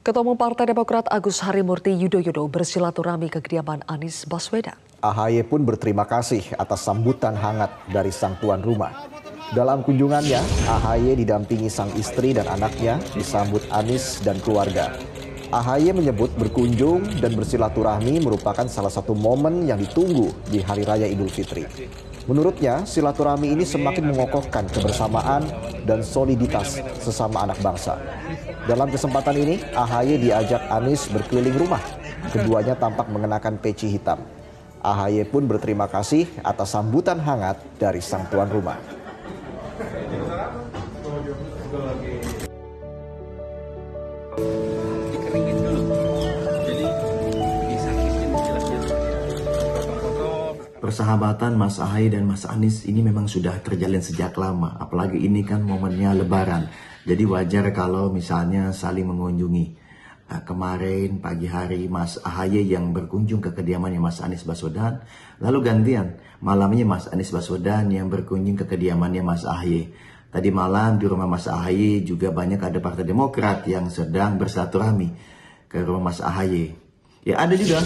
Ketua Umum Partai Demokrat Agus Harimurti Yudhoyono bersilaturahmi ke kediaman Anies Baswedan. AHY pun berterima kasih atas sambutan hangat dari sang tuan rumah. Dalam kunjungannya, AHY didampingi sang istri dan anaknya disambut Anies dan keluarga. AHY menyebut berkunjung dan bersilaturahmi merupakan salah satu momen yang ditunggu di Hari Raya Idul Fitri. Menurutnya, silaturahmi ini semakin mengokohkan kebersamaan dan soliditas sesama anak bangsa. Dalam kesempatan ini, AHY diajak Anies berkeliling rumah. Keduanya tampak mengenakan peci hitam. AHY pun berterima kasih atas sambutan hangat dari sang tuan rumah. persahabatan Mas Ahaye dan Mas Anies ini memang sudah terjalin sejak lama. Apalagi ini kan momennya lebaran. Jadi wajar kalau misalnya saling mengunjungi. Nah, kemarin pagi hari Mas Ahaye yang berkunjung ke kediamannya Mas Anies Baswedan. Lalu gantian malamnya Mas Anies Baswedan yang berkunjung ke kediamannya Mas Ahaye. Tadi malam di rumah Mas Ahaye juga banyak ada Partai Demokrat yang sedang bersatu bersilaturahmi ke rumah Mas Ahaye. Ya ada juga